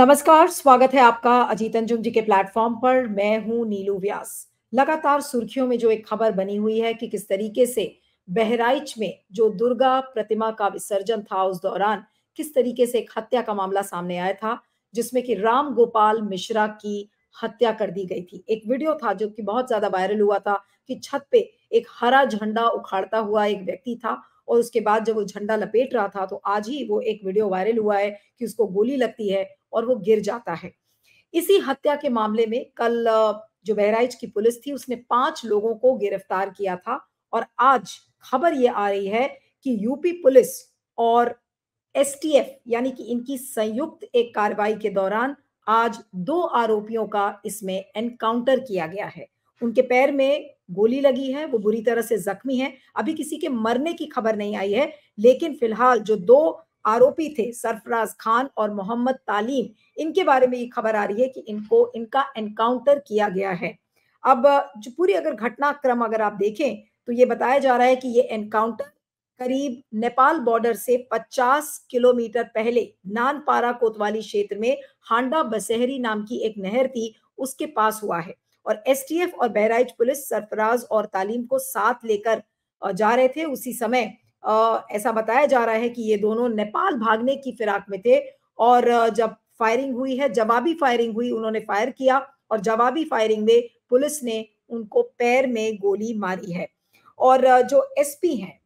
नमस्कार स्वागत है आपका अजीत अंजुम जी के प्लेटफॉर्म पर मैं हूं नीलू व्यास लगातार सुर्खियों में जो एक खबर बनी हुई है कि किस तरीके से बहराइच में जो दुर्गा प्रतिमा का विसर्जन था उस दौरान किस तरीके से एक हत्या का मामला सामने आया था जिसमें कि राम गोपाल मिश्रा की हत्या कर दी गई थी एक वीडियो था जो कि बहुत ज्यादा वायरल हुआ था कि छत पे एक हरा झंडा उखाड़ता हुआ एक व्यक्ति था और उसके बाद जब वो झंडा लपेट रहा था तो आज ही वो एक वीडियो वायरल हुआ है कि उसको गोली लगती है और वो गिर जाता है इसी हत्या के मामले में कल जो बहराइच की पुलिस थी उसने पांच लोगों को गिरफ्तार किया था और आज खबर ये आ रही है कि यूपी पुलिस और एसटीएफ यानी कि इनकी संयुक्त एक कार्रवाई के दौरान आज दो आरोपियों का इसमें एनकाउंटर किया गया है उनके पैर में गोली लगी है वो बुरी तरह से जख्मी है अभी किसी के मरने की खबर नहीं आई है लेकिन फिलहाल जो दो आरोपी थे सरफराज खान और मोहम्मद तालीम इनके बारे में ये खबर आ रही है कि इनको इनका एनकाउंटर किया गया है अब जो पूरी अगर घटनाक्रम अगर आप देखें तो ये बताया जा रहा है कि ये एनकाउंटर करीब नेपाल बॉर्डर से 50 किलोमीटर पहले नानपारा कोतवाली क्षेत्र में हांडा बसेहरी नाम की एक नहर थी उसके पास हुआ है और एसटीएफ और बहराइच पुलिस सरफराज और तालीम को साथ लेकर जा रहे थे उसी समय ऐसा बताया जा रहा है कि ये दोनों नेपाल भागने की फिराक में थे और जब फायरिंग हुई है जवाबी फायरिंग हुई उन्होंने फायर किया और जवाबी फायरिंग में पुलिस ने उनको पैर में गोली मारी है और जो एसपी हैं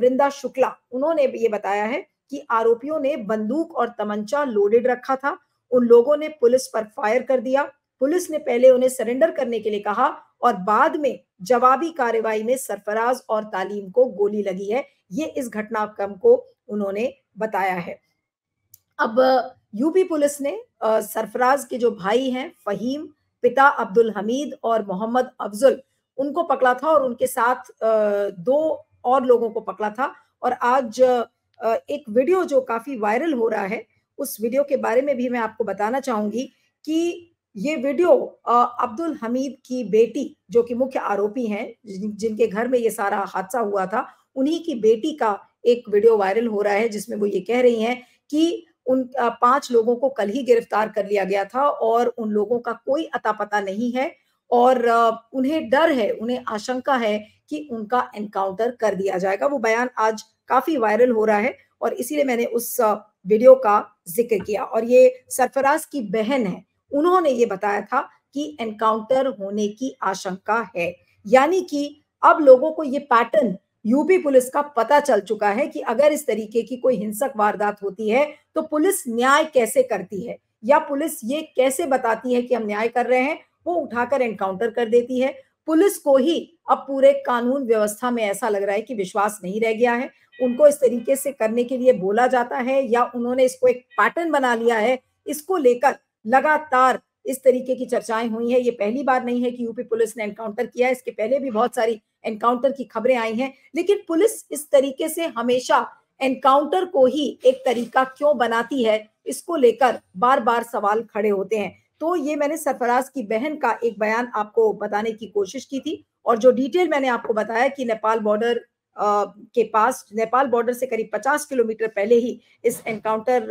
वृंदा शुक्ला उन्होंने ये बताया है कि आरोपियों ने बंदूक और तमंचा लोडेड रखा था उन लोगों ने पुलिस पर फायर कर दिया पुलिस ने पहले उन्हें सरेंडर करने के लिए कहा और बाद में जवाबी कार्रवाई में सरफराज और तालीम को गोली लगी है ये इस घटनाक्रम को उन्होंने बताया है अब यूपी पुलिस ने सरफराज के जो भाई हैं फहीम पिता अब्दुल हमीद और मोहम्मद अफजुल उनको पकड़ा था और उनके साथ दो और लोगों को पकड़ा था और आज एक वीडियो जो काफी वायरल हो रहा है उस वीडियो के बारे में भी मैं आपको बताना चाहूंगी कि ये वीडियो अब्दुल हमीद की बेटी जो कि मुख्य आरोपी हैं जिनके घर में ये सारा हादसा हुआ था उन्हीं की बेटी का एक वीडियो वायरल हो रहा है जिसमें वो ये कह रही हैं कि उन पांच लोगों को कल ही गिरफ्तार कर लिया गया था और उन लोगों का कोई अता पता नहीं है और उन्हें डर है उन्हें आशंका है कि उनका एनकाउंटर कर दिया जाएगा वो बयान आज काफी वायरल हो रहा है और इसीलिए मैंने उस वीडियो का जिक्र किया और ये सरफराज की बहन है उन्होंने ये बताया था कि एनकाउंटर होने की आशंका है यानी कि अब लोगों को ये पैटर्न यूपी पुलिस का पता चल चुका है कि अगर इस तरीके की कोई हिंसक वारदात होती है तो पुलिस न्याय कैसे करती है या पुलिस ये कैसे बताती है कि हम न्याय कर रहे हैं वो उठाकर एनकाउंटर कर देती है पुलिस को ही अब पूरे कानून व्यवस्था में ऐसा लग रहा है कि विश्वास नहीं रह गया है उनको इस तरीके से करने के लिए बोला जाता है या उन्होंने इसको एक पैटर्न बना लिया है इसको लेकर लगातार इस तरीके की चर्चाएं हुई है ये पहली बार नहीं है कि यूपी पुलिस ने एनकाउंटर किया है इसके पहले भी बहुत सारी एनकाउंटर की खबरें आई हैं लेकिन पुलिस इस तरीके से हमेशा एनकाउंटर को ही एक तरीका क्यों बनाती है इसको लेकर बार बार सवाल खड़े होते हैं तो ये मैंने सरफराज की बहन का एक बयान आपको बताने की कोशिश की थी और जो डिटेल मैंने आपको बताया कि नेपाल बॉर्डर के पास नेपाल बॉर्डर से करीब 50 किलोमीटर पहले ही इस एनकाउंटर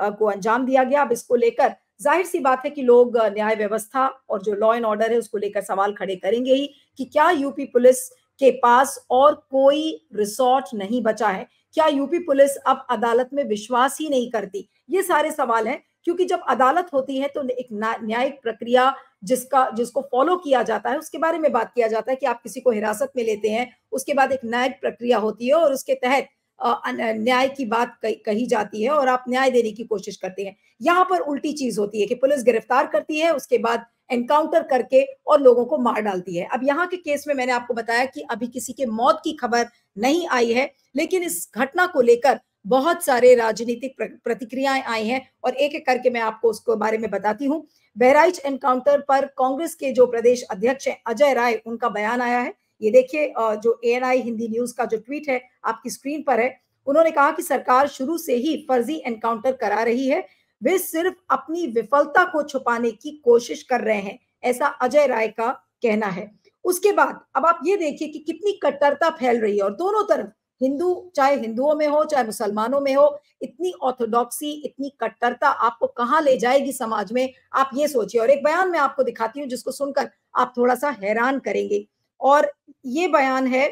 को अंजाम दिया गया अब इसको लेकर जाहिर सी बात है कि लोग न्याय व्यवस्था और जो लॉ एंड ऑर्डर है उसको लेकर सवाल खड़े करेंगे ही कि क्या यूपी पुलिस के पास और कोई रिसोर्ट नहीं बचा है क्या यूपी पुलिस अब अदालत में विश्वास ही नहीं करती ये सारे सवाल हैं क्योंकि जब अदालत होती है तो एक न्यायिक प्रक्रिया जिसका जिसको फॉलो किया जाता है उसके बारे में बात किया जाता है कि आप किसी को हिरासत में लेते हैं उसके बाद एक न्यायिक प्रक्रिया होती है और उसके तहत न्याय की बात कही जाती है और आप न्याय देने की कोशिश करते हैं यहाँ पर उल्टी चीज होती है कि पुलिस गिरफ्तार करती है उसके बाद एनकाउंटर करके और लोगों को मार डालती है अब यहाँ के केस में मैंने आपको बताया कि अभी किसी के मौत की खबर नहीं आई है लेकिन इस घटना को लेकर बहुत सारे राजनीतिक प्रतिक्रियाएं आई हैं और एक एक करके मैं आपको उसको बारे में बताती हूँ बहराइच एनकाउंटर पर कांग्रेस के जो प्रदेश अध्यक्ष हैं अजय राय उनका बयान आया है ये देखिए जो ए हिंदी न्यूज का जो ट्वीट है आपकी स्क्रीन पर है उन्होंने कहा कि सरकार शुरू से ही फर्जी एनकाउंटर करा रही है वे सिर्फ अपनी विफलता को छुपाने की कोशिश कर रहे हैं ऐसा अजय राय का कहना है उसके बाद अब आप ये देखिए कि कितनी कट्टरता फैल रही है और दोनों तरफ हिंदू चाहे हिंदुओं में हो चाहे मुसलमानों में हो इतनी ऑर्थोडॉक्सी इतनी कट्टरता आपको कहाँ ले जाएगी समाज में आप ये सोचिए और एक बयान मैं आपको दिखाती हूँ जिसको सुनकर आप थोड़ा सा हैरान करेंगे और ये बयान है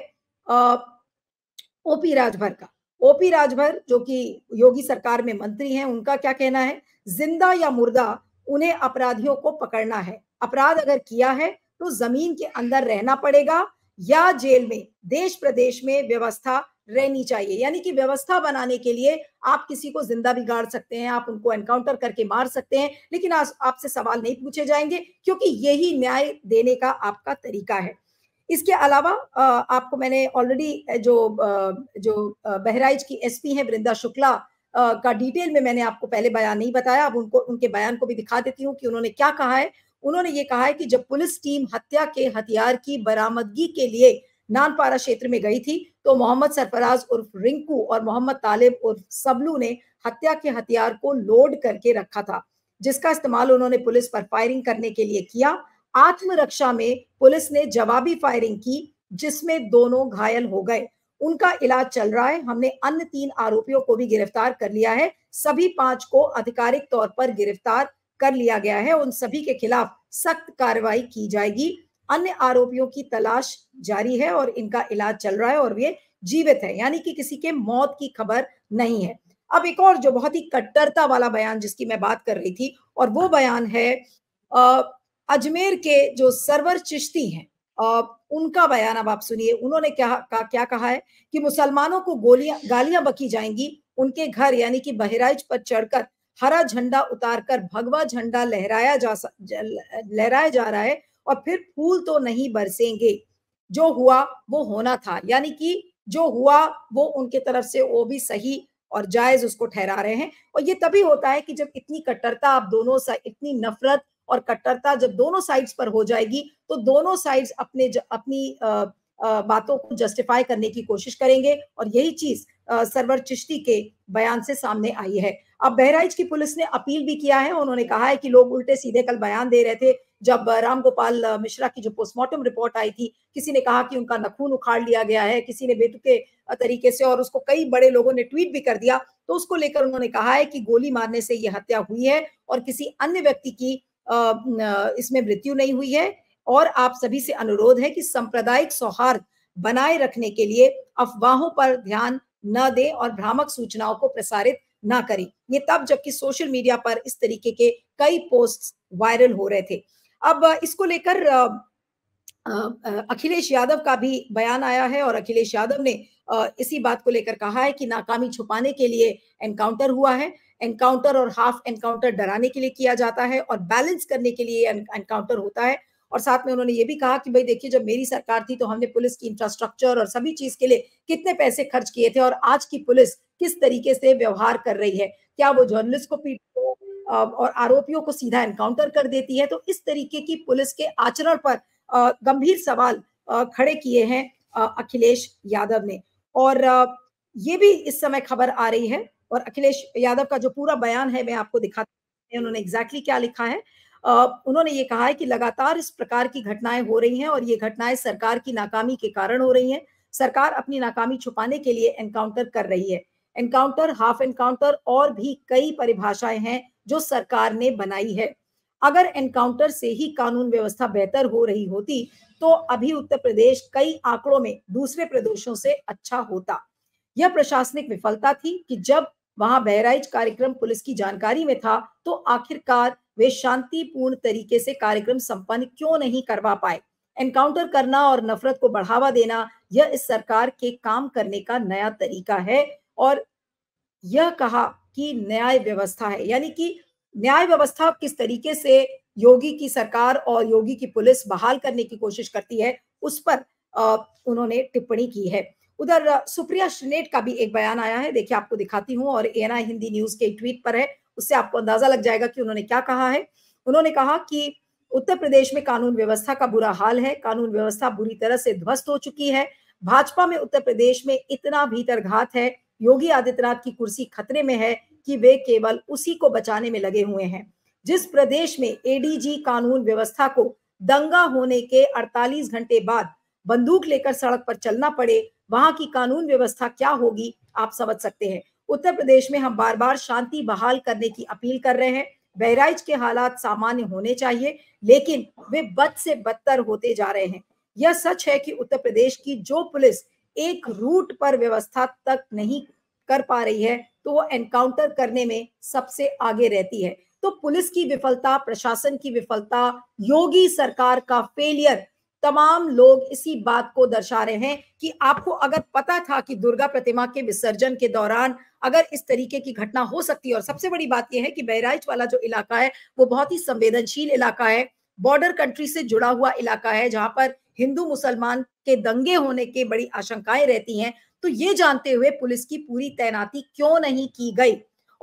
ओपी राजभर का ओपी राजभर जो कि योगी सरकार में मंत्री हैं उनका क्या कहना है जिंदा या मुर्दा उन्हें अपराधियों को पकड़ना है अपराध अगर किया है तो जमीन के अंदर रहना पड़ेगा या जेल में देश प्रदेश में व्यवस्था रहनी चाहिए यानी कि व्यवस्था बनाने के लिए आप किसी को जिंदा बिगाड़ सकते हैं आप उनको एनकाउंटर करके मार सकते हैं लेकिन आज आपसे सवाल नहीं पूछे जाएंगे क्योंकि यही न्याय देने का आपका तरीका है इसके अलावा आपको मैंने ऑलरेडी जो जो बहराइच की एसपी हैं वृंदा शुक्ला का डिटेल में मैंने आपको पहले बयान नहीं बताया अब उनको उनके बयान को भी दिखा देती हूँ कि उन्होंने क्या कहा है उन्होंने ये कहा है कि जब पुलिस टीम हत्या के हथियार की बरामदगी के लिए नानपारा क्षेत्र में गई थी तो मोहम्मद सरफराज उर्फ रिंकू और मोहम्मद तालिब उर्फ सबलू ने हत्या के हथियार को लोड करके रखा था जिसका इस्तेमाल उन्होंने पुलिस पर फायरिंग करने के लिए किया आत्मरक्षा में पुलिस ने जवाबी फायरिंग की जिसमें दोनों घायल हो गए उनका इलाज चल रहा है हमने अन्य तीन आरोपियों को भी गिरफ्तार कर लिया है सभी पांच को आधिकारिक तौर पर गिरफ्तार कर लिया गया है उन सभी के खिलाफ सख्त कार्रवाई की जाएगी अन्य आरोपियों की तलाश जारी है और इनका इलाज चल रहा है और ये जीवित है यानी कि किसी के मौत की खबर नहीं है अब एक और जो बहुत ही कट्टरता वाला बयान जिसकी मैं बात कर रही थी और वो बयान है अः अजमेर के जो सरवर चिश्ती हैं उनका बयान अब आप सुनिए उन्होंने क्या का, क्या कहा है कि मुसलमानों को गोलियां गालियां बकी जाएंगी उनके घर यानी कि बहराइच पर चढ़कर हरा झंडा उतारकर भगवा झंडा लहराया जा लहराया जा रहा है और फिर फूल तो नहीं बरसेंगे जो हुआ वो होना था यानी कि जो हुआ वो उनके तरफ से वो भी सही और जायज उसको ठहरा रहे हैं और ये तभी होता है कि जब इतनी कट्टरता आप दोनों सा इतनी नफरत और कट्टरता जब दोनों साइड्स पर हो जाएगी तो दोनों साइड्स अपने ज, अपनी आ, आ, बातों को जस्टिफाई करने की कोशिश करेंगे और यही चीज सरवर चिश्ती के बयान से सामने आई है अब बहराइच की पुलिस ने अपील भी किया है उन्होंने कहा है कि लोग उल्टे सीधे कल बयान दे रहे थे जब राम गोपाल मिश्रा की जो पोस्टमार्टम रिपोर्ट आई थी किसी ने कहा कि उनका नखून उखाड़ लिया गया है किसी ने बेतुके तरीके से और उसको कई बड़े लोगों ने ट्वीट भी कर दिया तो उसको लेकर उन्होंने कहा है कि गोली मारने से ये हत्या हुई है और किसी अन्य व्यक्ति की इसमें मृत्यु नहीं हुई है और आप सभी से अनुरोध है कि सांप्रदायिक सौहार्द बनाए रखने के लिए अफवाहों पर ध्यान न दें और भ्रामक सूचनाओं को प्रसारित ना करें ये तब जबकि सोशल मीडिया पर इस तरीके के कई पोस्ट वायरल हो रहे थे अब इसको लेकर अखिलेश यादव का भी बयान आया है और अखिलेश यादव ने इसी बात को लेकर कहा है कि नाकामी छुपाने के लिए एनकाउंटर हुआ है एनकाउंटर और हाफ एनकाउंटर डराने के लिए किया जाता है और बैलेंस करने के लिए एनकाउंटर होता है और साथ में उन्होंने ये भी कहा कि भाई देखिए जब मेरी सरकार थी तो हमने पुलिस की इंफ्रास्ट्रक्चर और सभी चीज के लिए कितने पैसे खर्च किए थे और आज की पुलिस किस तरीके से व्यवहार कर रही है क्या वो जर्नलिस्ट को पीट और आरोपियों को सीधा एनकाउंटर कर देती है तो इस तरीके की पुलिस के आचरण पर गंभीर सवाल खड़े किए हैं अखिलेश यादव ने और ये भी इस समय खबर आ रही है और अखिलेश यादव का जो पूरा बयान है मैं आपको दिखाती उन्होंने एग्जैक्टली क्या लिखा है उन्होंने ये कहा है कि लगातार इस प्रकार की घटनाएं हो रही हैं और ये घटनाएं सरकार की नाकामी के कारण हो रही हैं सरकार अपनी नाकामी छुपाने के लिए एनकाउंटर कर रही है एनकाउंटर हाफ एनकाउंटर और भी कई परिभाषाएं हैं जो सरकार ने बनाई है अगर एनकाउंटर से ही कानून व्यवस्था बेहतर हो रही होती तो अभी उत्तर प्रदेश कई आंकड़ों में दूसरे प्रदेशों से अच्छा होता यह प्रशासनिक विफलता थी कि जब वहां बहराइच कार्यक्रम पुलिस की जानकारी में था तो आखिरकार वे शांतिपूर्ण तरीके से कार्यक्रम संपन्न क्यों नहीं करवा पाए एनकाउंटर करना और नफरत को बढ़ावा देना यह इस सरकार के काम करने का नया तरीका है और यह कहा कि न्याय व्यवस्था है यानी कि न्याय व्यवस्था किस तरीके से योगी की सरकार और योगी की पुलिस बहाल करने की कोशिश करती है उस पर उन्होंने टिप्पणी की है उधर सुप्रिया श्रीनेट का भी एक बयान आया है देखिए आपको दिखाती हूँ और एना हिंदी न्यूज के ट्वीट पर है उससे आपको अंदाजा लग जाएगा कि उन्होंने क्या कहा है उन्होंने कहा कि उत्तर प्रदेश में कानून व्यवस्था का बुरा हाल है कानून व्यवस्था बुरी तरह से ध्वस्त हो चुकी है भाजपा में उत्तर प्रदेश में इतना भीतर घात है योगी आदित्यनाथ की कुर्सी खतरे में है कि वे केवल उसी को बचाने में लगे हुए हैं जिस प्रदेश में एडीजी कानून व्यवस्था को दंगा होने के 48 घंटे बाद बंदूक लेकर सड़क पर चलना पड़े वहां की कानून व्यवस्था क्या होगी आप समझ सकते हैं उत्तर प्रदेश में हम बार बार शांति बहाल करने की अपील कर रहे हैं बहराइच के हालात सामान्य होने चाहिए लेकिन वे बद से बदतर होते जा रहे हैं यह सच है कि उत्तर प्रदेश की जो पुलिस एक रूट पर व्यवस्था तक नहीं कर पा रही है तो वो एनकाउंटर करने में सबसे आगे रहती है तो पुलिस की विफलता प्रशासन की विफलता योगी सरकार का फेलियर तमाम लोग इसी बात को दर्शा रहे हैं कि आपको अगर पता था कि दुर्गा प्रतिमा के विसर्जन के दौरान अगर इस तरीके की घटना हो सकती है और सबसे बड़ी बात यह है कि बहराइच वाला जो इलाका है वो बहुत ही संवेदनशील इलाका है बॉर्डर कंट्री से जुड़ा हुआ इलाका है जहां पर हिंदू मुसलमान के दंगे होने के बड़ी आशंकाएं रहती हैं तो ये जानते हुए पुलिस की पूरी तैनाती क्यों नहीं की गई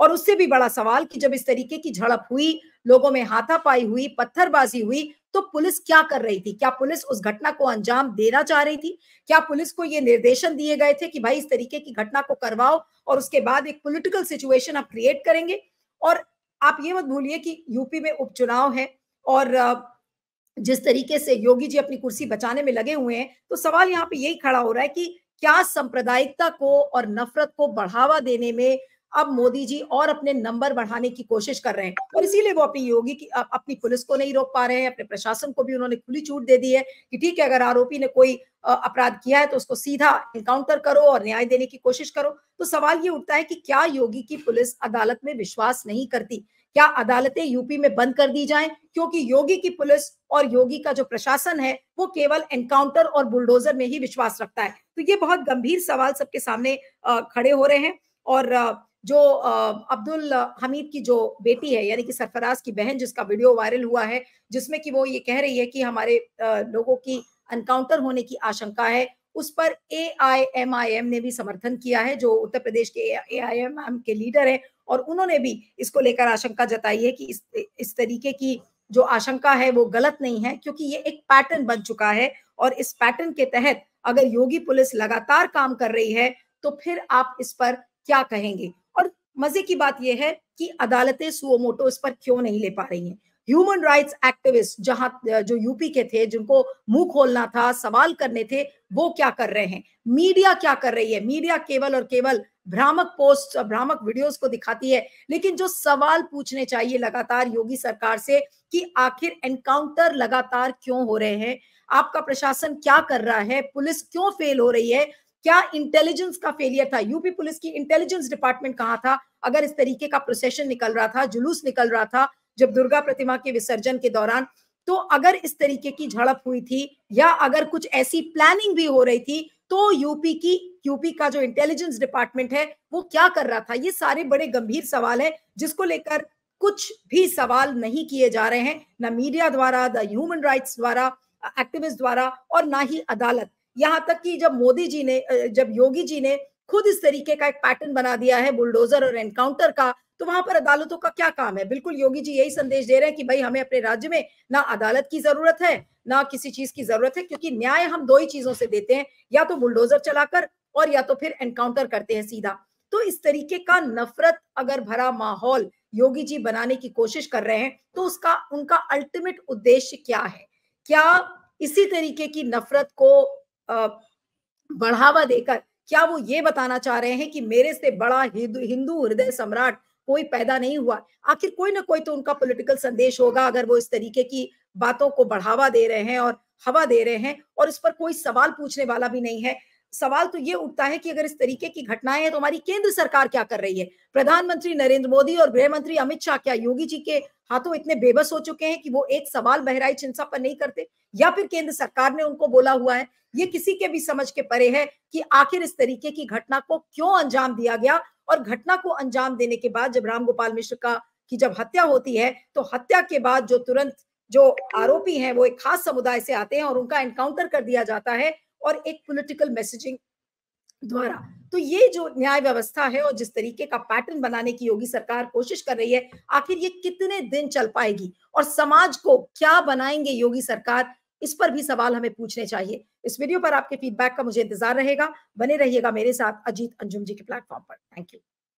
और उससे भी बड़ा सवाल कि जब इस तरीके की झड़प हुई लोगों में हाथापाई हुई पत्थरबाजी हुई तो पुलिस क्या कर रही थी क्या पुलिस उस घटना को अंजाम देना चाह रही थी क्या पुलिस को ये निर्देशन दिए गए थे कि भाई इस तरीके की घटना को करवाओ और उसके बाद एक पोलिटिकल सिचुएशन आप क्रिएट करेंगे और आप ये मत भूलिए कि यूपी में उपचुनाव है और जिस तरीके से योगी जी अपनी कुर्सी बचाने में लगे हुए हैं तो सवाल यहाँ पे यही खड़ा हो रहा है कि क्या सांप्रदायिकता को और नफरत को बढ़ावा देने में अब मोदी जी और अपने नंबर बढ़ाने की कोशिश कर रहे हैं और इसीलिए वो अपनी योगी की अपनी पुलिस को नहीं रोक पा रहे हैं अपने प्रशासन को भी उन्होंने खुली छूट दे दी है कि ठीक है अगर आरोपी ने कोई अपराध किया है तो उसको सीधा एनकाउंटर करो और न्याय देने की कोशिश करो तो सवाल ये उठता है कि क्या योगी की पुलिस अदालत में विश्वास नहीं करती क्या अदालतें यूपी में बंद कर दी जाए क्योंकि योगी की पुलिस और योगी का जो प्रशासन है वो केवल एनकाउंटर और बुलडोजर में ही विश्वास रखता है तो ये बहुत गंभीर सवाल सबके सामने खड़े हो रहे हैं और जो अब्दुल हमीद की जो बेटी है यानी कि सरफराज की बहन जिसका वीडियो वायरल हुआ है जिसमें कि वो ये कह रही है कि हमारे लोगों की एनकाउंटर होने की आशंका है उस पर एआईएमआईएम ने भी समर्थन किया है जो उत्तर प्रदेश के एआईएमआईएम के लीडर हैं और उन्होंने भी इसको लेकर आशंका जताई है कि इस इस तरीके की जो आशंका है वो गलत नहीं है क्योंकि ये एक पैटर्न बन चुका है और इस पैटर्न के तहत अगर योगी पुलिस लगातार काम कर रही है तो फिर आप इस पर क्या कहेंगे मजे की बात यह है कि अदालतें सुओमोटो इस पर क्यों नहीं ले पा रही हैं ह्यूमन राइट्स एक्टिविस्ट जहां जो यूपी के थे जिनको मुंह खोलना था सवाल करने थे वो क्या कर रहे हैं मीडिया क्या कर रही है मीडिया केवल और केवल भ्रामक पोस्ट भ्रामक वीडियोस को दिखाती है लेकिन जो सवाल पूछने चाहिए लगातार योगी सरकार से कि आखिर एनकाउंटर लगातार क्यों हो रहे हैं आपका प्रशासन क्या कर रहा है पुलिस क्यों फेल हो रही है क्या इंटेलिजेंस का फेलियर था यूपी पुलिस की इंटेलिजेंस डिपार्टमेंट कहाँ था अगर इस तरीके का प्रोसेशन निकल रहा था जुलूस निकल रहा था जब दुर्गा प्रतिमा के विसर्जन के दौरान तो अगर इस तरीके की झड़प हुई थी या अगर कुछ ऐसी प्लानिंग भी हो रही थी तो यूपी की यूपी का जो इंटेलिजेंस डिपार्टमेंट है वो क्या कर रहा था ये सारे बड़े गंभीर सवाल है जिसको लेकर कुछ भी सवाल नहीं किए जा रहे हैं ना मीडिया द्वारा द ह्यूमन राइट्स द्वारा एक्टिविस्ट द्वारा और ना ही अदालत यहाँ तक कि जब मोदी जी ने जब योगी जी ने खुद इस तरीके का एक पैटर्न बना दिया है बुलडोजर और एनकाउंटर का तो वहां पर अदालतों का क्या काम है बिल्कुल योगी जी यही संदेश दे रहे हैं कि भाई हमें अपने राज्य में ना अदालत की जरूरत है ना किसी चीज की जरूरत है क्योंकि न्याय हम दो ही चीजों से देते हैं या तो बुलडोजर चलाकर और या तो फिर एनकाउंटर करते हैं सीधा तो इस तरीके का नफरत अगर भरा माहौल योगी जी बनाने की कोशिश कर रहे हैं तो उसका उनका अल्टीमेट उद्देश्य क्या है क्या इसी तरीके की नफरत को बढ़ावा देकर क्या वो ये बताना चाह रहे हैं कि मेरे से बड़ा हिंदू हृदय सम्राट कोई पैदा नहीं हुआ आखिर कोई ना कोई तो उनका पॉलिटिकल संदेश होगा अगर वो इस तरीके की बातों को बढ़ावा दे रहे हैं और हवा दे रहे हैं और इस पर कोई सवाल पूछने वाला भी नहीं है सवाल तो ये उठता है कि अगर इस तरीके की घटनाएं हैं तो हमारी केंद्र सरकार क्या कर रही है प्रधानमंत्री नरेंद्र मोदी और गृह मंत्री अमित शाह क्या योगी जी के हाँ तो इतने बेबस हो चुके हैं कि वो एक सवाल बहराई हिंसा पर नहीं करते या फिर केंद्र सरकार ने उनको बोला हुआ है ये किसी के भी समझ के परे है कि आखिर इस तरीके की घटना को क्यों अंजाम दिया गया और घटना को अंजाम देने के बाद जब राम गोपाल मिश्र का की जब हत्या होती है तो हत्या के बाद जो तुरंत जो आरोपी हैं वो एक खास समुदाय से आते हैं और उनका एनकाउंटर कर दिया जाता है और एक पॉलिटिकल मैसेजिंग द्वारा तो ये जो न्याय व्यवस्था है और जिस तरीके का पैटर्न बनाने की योगी सरकार कोशिश कर रही है आखिर ये कितने दिन चल पाएगी और समाज को क्या बनाएंगे योगी सरकार इस पर भी सवाल हमें पूछने चाहिए इस वीडियो पर आपके फीडबैक का मुझे इंतजार रहेगा बने रहिएगा मेरे साथ अजीत अंजुम जी के प्लेटफॉर्म पर थैंक यू